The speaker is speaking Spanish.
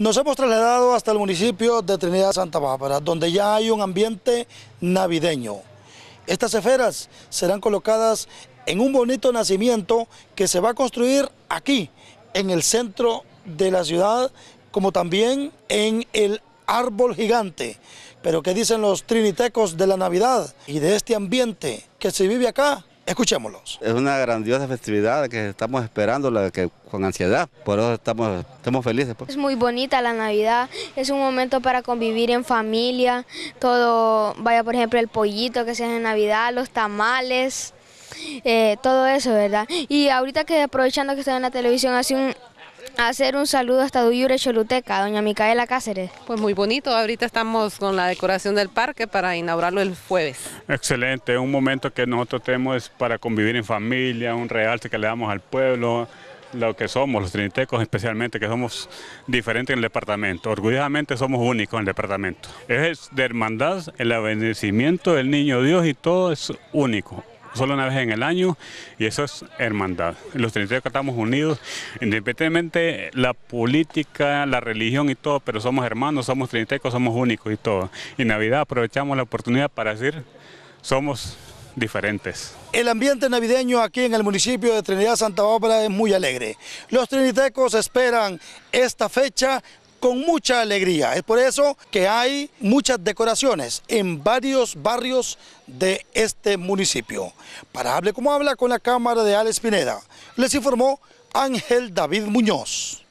Nos hemos trasladado hasta el municipio de Trinidad Santa Bárbara, donde ya hay un ambiente navideño. Estas esferas serán colocadas en un bonito nacimiento que se va a construir aquí, en el centro de la ciudad, como también en el árbol gigante. Pero ¿qué dicen los trinitecos de la Navidad y de este ambiente que se vive acá? Escuchémoslos. Es una grandiosa festividad que estamos esperando que, con ansiedad, por eso estamos, estamos felices. Pues. Es muy bonita la Navidad, es un momento para convivir en familia, todo, vaya por ejemplo el pollito que se hace en Navidad, los tamales, eh, todo eso, ¿verdad? Y ahorita que aprovechando que estoy en la televisión, hace un, hacer un saludo hasta Duyure Choluteca, doña Micaela Cáceres. Pues muy bonito, ahorita estamos con la decoración del parque para inaugurarlo el jueves. Excelente, un momento que nosotros tenemos para convivir en familia, un realce que le damos al pueblo, lo que somos, los trinitecos especialmente, que somos diferentes en el departamento. Orgullosamente somos únicos en el departamento. Es de hermandad, el bendecimiento del niño Dios y todo es único solo una vez en el año y eso es hermandad. Los trinitecos estamos unidos, independientemente la política, la religión y todo, pero somos hermanos, somos trinitecos, somos únicos y todo. Y Navidad aprovechamos la oportunidad para decir, somos diferentes. El ambiente navideño aquí en el municipio de Trinidad Santa Bárbara es muy alegre. Los trinitecos esperan esta fecha con mucha alegría. Es por eso que hay muchas decoraciones en varios barrios de este municipio. Para Hable como habla con la cámara de Al Pineda, les informó Ángel David Muñoz.